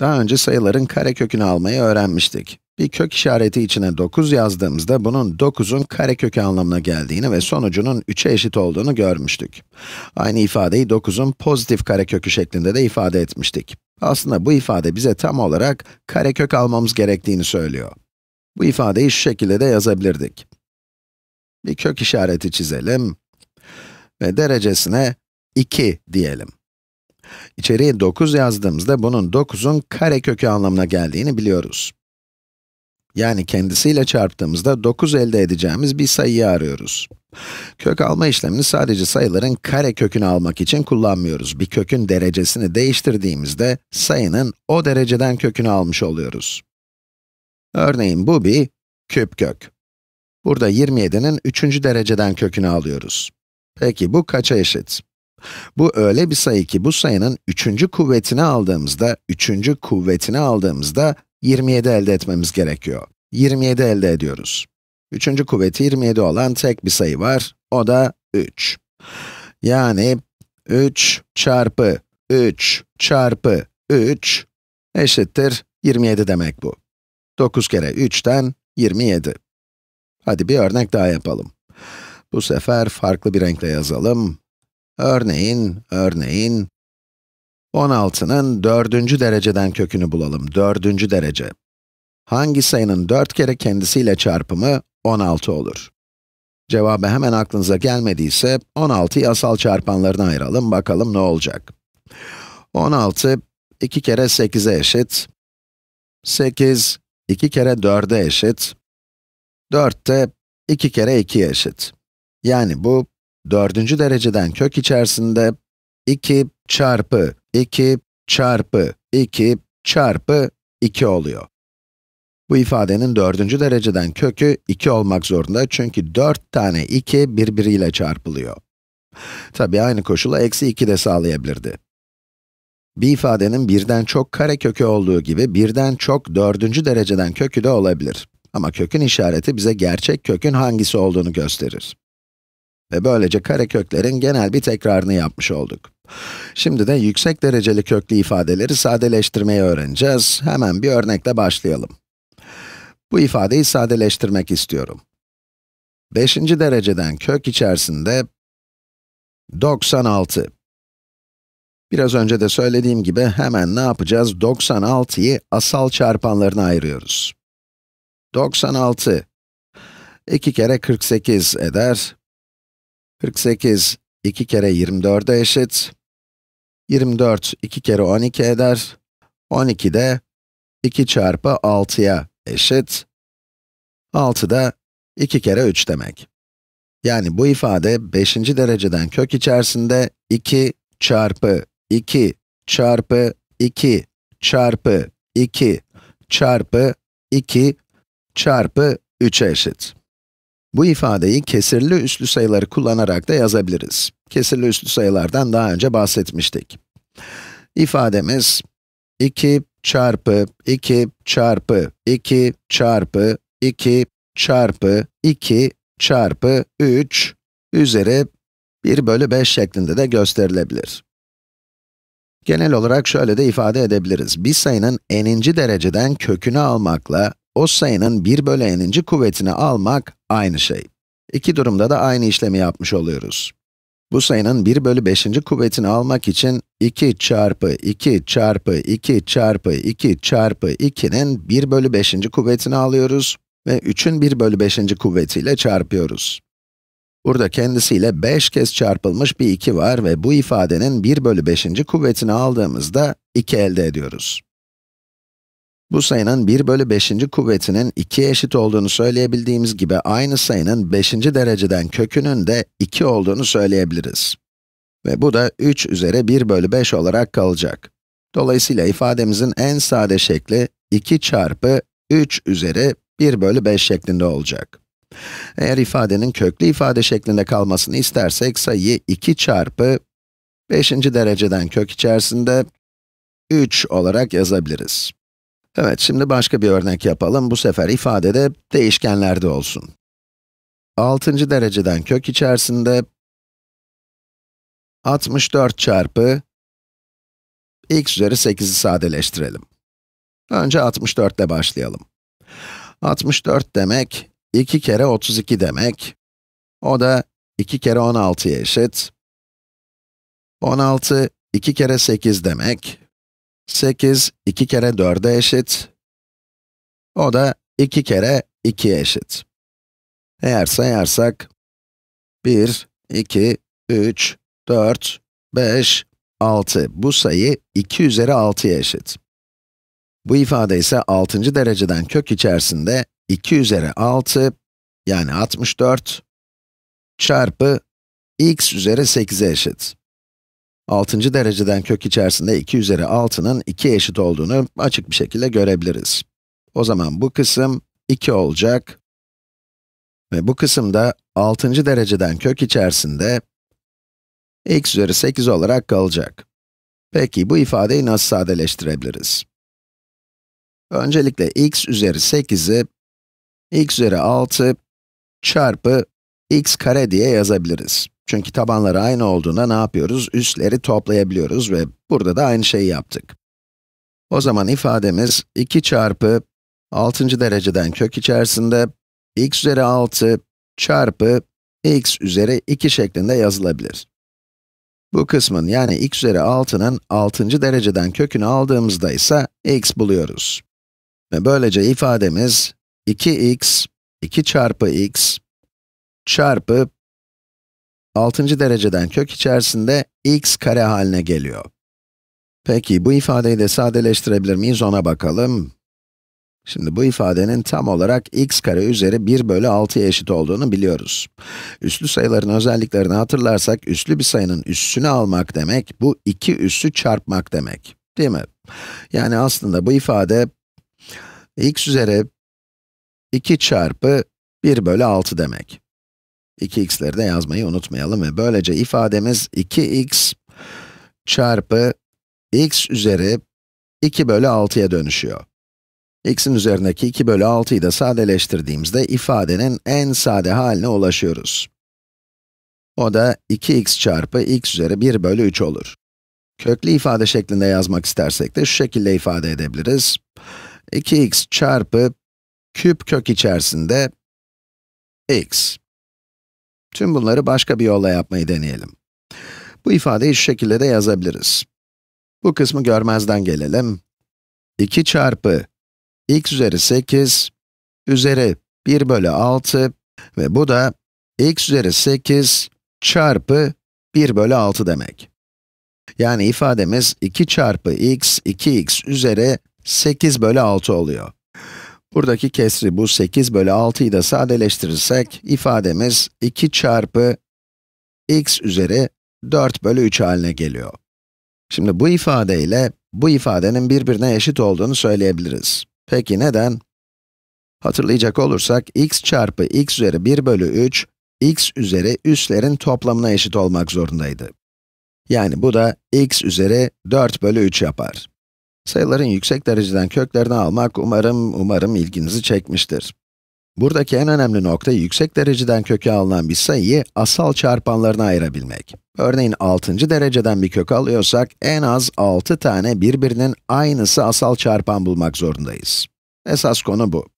Daha önce sayıların karekökünü kökünü almayı öğrenmiştik. Bir kök işareti içine 9 yazdığımızda bunun 9'un karekökü anlamına geldiğini ve sonucunun 3'e eşit olduğunu görmüştük. Aynı ifadeyi 9'un pozitif karekökü şeklinde de ifade etmiştik. Aslında bu ifade bize tam olarak karekök almamız gerektiğini söylüyor. Bu ifadeyi şu şekilde de yazabilirdik. Bir kök işareti çizelim ve derecesine 2 diyelim. İçeriye 9 yazdığımızda bunun 9'un kare kökü anlamına geldiğini biliyoruz. Yani kendisiyle çarptığımızda 9 elde edeceğimiz bir sayıyı arıyoruz. Kök alma işlemini sadece sayıların kare kökünü almak için kullanmıyoruz. Bir kökün derecesini değiştirdiğimizde sayının o dereceden kökünü almış oluyoruz. Örneğin bu bir küp kök. Burada 27'nin 3. dereceden kökünü alıyoruz. Peki bu kaça eşit? Bu öyle bir sayı ki bu sayının üçüncü kuvvetini aldığımızda, üçüncü kuvvetini aldığımızda 27 elde etmemiz gerekiyor. 27 elde ediyoruz. Üçüncü kuvveti 27 olan tek bir sayı var, o da 3. Yani 3 çarpı 3 çarpı 3 eşittir 27 demek bu. 9 kere 3'ten 27. Hadi bir örnek daha yapalım. Bu sefer farklı bir renkle yazalım. Örneğin, örneğin, 16'nın dördüncü dereceden kökünü bulalım, dördüncü derece. Hangi sayının dört kere kendisiyle çarpımı 16 olur? Cevabı hemen aklınıza gelmediyse, 16'yı asal çarpanlarına ayıralım, bakalım ne olacak. 16, 2 kere 8'e eşit. 8, 2 kere 4'e eşit. 4 de 2 kere 2'ye eşit. Yani bu dördüncü dereceden kök içerisinde 2 çarpı 2 çarpı 2 çarpı 2 oluyor. Bu ifadenin dördüncü dereceden kökü 2 olmak zorunda çünkü 4 tane 2 birbiriyle çarpılıyor. Tabi aynı koşula eksi 2 de sağlayabilirdi. Bir ifadenin birden çok kare kökü olduğu gibi birden çok dördüncü dereceden kökü de olabilir. Ama kökün işareti bize gerçek kökün hangisi olduğunu gösterir. Ve böylece kare köklerin genel bir tekrarını yapmış olduk. Şimdi de yüksek dereceli köklü ifadeleri sadeleştirmeyi öğreneceğiz. Hemen bir örnekle başlayalım. Bu ifadeyi sadeleştirmek istiyorum. 5. dereceden kök içerisinde 96. Biraz önce de söylediğim gibi hemen ne yapacağız? 96'yı asal çarpanlarına ayırıyoruz. 96 2 kere 48 eder. 48, 2 kere 24'e eşit. 24, 2 kere 12 eder. 12 de 2 çarpı 6'ya eşit. 6 da 2 kere 3 demek. Yani bu ifade 5. dereceden kök içerisinde 2 çarpı 2 çarpı 2 çarpı 2 çarpı 2 çarpı 3'e eşit. Bu ifadeyi kesirli üslü sayıları kullanarak da yazabiliriz. Kesirli üslü sayılardan daha önce bahsetmiştik. İfademiz 2 çarpı 2 çarpı 2 çarpı 2 çarpı 2 çarpı 3 üzeri 1 bölü 5 şeklinde de gösterilebilir. Genel olarak şöyle de ifade edebiliriz. Bir sayının n'inci dereceden kökünü almakla o sayının 1 bölü n'inci kuvvetini almak aynı şey. İki durumda da aynı işlemi yapmış oluyoruz. Bu sayının 1 bölü 5. kuvvetini almak için 2 çarpı 2 çarpı 2 çarpı 2 çarpı 2'nin 1 bölü 5. kuvvetini alıyoruz ve 3'ün 1 bölü 5. kuvvetiyle çarpıyoruz. Burada kendisiyle 5 kez çarpılmış bir 2 var ve bu ifadenin 1 bölü 5. kuvvetini aldığımızda 2 elde ediyoruz. Bu sayının 1 bölü 5. kuvvetinin 2'ye eşit olduğunu söyleyebildiğimiz gibi aynı sayının 5. dereceden kökünün de 2 olduğunu söyleyebiliriz. Ve bu da 3 üzeri 1 bölü 5 olarak kalacak. Dolayısıyla ifademizin en sade şekli 2 çarpı 3 üzeri 1 bölü 5 şeklinde olacak. Eğer ifadenin köklü ifade şeklinde kalmasını istersek sayıyı 2 çarpı 5. dereceden kök içerisinde 3 olarak yazabiliriz. Evet, şimdi başka bir örnek yapalım. Bu sefer ifade de değişkenlerde olsun. 6. dereceden kök içerisinde 64 çarpı x üzeri 8'i sadeleştirelim. Önce 64 ile başlayalım. 64 demek, 2 kere 32 demek. O da 2 kere 16'ya eşit. 16, 2 kere 8 demek. 8 2 kere 4'e eşit. O da 2 kere 2 eşit. Eğer sayarsak 1, 2, 3, 4, 5, 6. Bu sayı 2 üzeri 6'ya eşit. Bu ifade ise 6. dereceden kök içerisinde 2 üzeri 6, yani 64 çarpı x üzeri 8'e eşit. 6. dereceden kök içerisinde 2 üzeri 6'nın 2 eşit olduğunu açık bir şekilde görebiliriz. O zaman bu kısım 2 olacak. Ve bu kısımda 6. dereceden kök içerisinde x üzeri 8 olarak kalacak. Peki bu ifadeyi nasıl sadeleştirebiliriz? Öncelikle x üzeri 8'i x üzeri 6 çarpı x kare diye yazabiliriz. Çünkü tabanları aynı olduğunda ne yapıyoruz? Üstleri toplayabiliyoruz ve burada da aynı şeyi yaptık. O zaman ifademiz 2 çarpı 6. dereceden kök içerisinde x üzeri 6 çarpı x üzeri 2 şeklinde yazılabilir. Bu kısmın yani x üzeri 6'nın 6. dereceden kökünü aldığımızda ise x buluyoruz. Ve böylece ifademiz 2x, 2 çarpı x çarpı 6. dereceden kök içerisinde x kare haline geliyor. Peki, bu ifadeyi de sadeleştirebilir miyiz ona bakalım. Şimdi bu ifadenin tam olarak x kare üzeri 1 bölü 6'ya eşit olduğunu biliyoruz. Üslü sayıların özelliklerini hatırlarsak, üslü bir sayının üssünü almak demek, bu iki üssü çarpmak demek. Değil mi? Yani aslında bu ifade, x üzeri 2 çarpı 1 bölü 6 demek. 2x'leri de yazmayı unutmayalım ve böylece ifademiz 2x çarpı x üzeri 2 bölü 6'ya dönüşüyor. x'in üzerindeki 2 bölü 6'yı da sadeleştirdiğimizde ifadenin en sade haline ulaşıyoruz. O da 2x çarpı x üzeri 1 bölü 3 olur. Köklü ifade şeklinde yazmak istersek de şu şekilde ifade edebiliriz. 2x çarpı küp kök içerisinde x. Tüm bunları başka bir yolla yapmayı deneyelim. Bu ifadeyi şu şekilde de yazabiliriz. Bu kısmı görmezden gelelim. 2 çarpı x üzeri 8 üzeri 1 bölü 6 ve bu da x üzeri 8 çarpı 1 bölü 6 demek. Yani ifademiz 2 çarpı x, 2x üzeri 8 bölü 6 oluyor. Buradaki kesri bu 8 bölü 6'yı da sadeleştirirsek, ifademiz 2 çarpı x üzeri 4 bölü 3 haline geliyor. Şimdi bu ifade ile bu ifadenin birbirine eşit olduğunu söyleyebiliriz. Peki neden? Hatırlayacak olursak, x çarpı x üzeri 1 bölü 3, x üzeri üslerin toplamına eşit olmak zorundaydı. Yani bu da x üzeri 4 bölü 3 yapar. Sayıların yüksek dereceden köklerini almak umarım, umarım ilginizi çekmiştir. Buradaki en önemli nokta yüksek dereceden köke alınan bir sayıyı asal çarpanlarına ayırabilmek. Örneğin 6. dereceden bir kök alıyorsak en az 6 tane birbirinin aynısı asal çarpan bulmak zorundayız. Esas konu bu.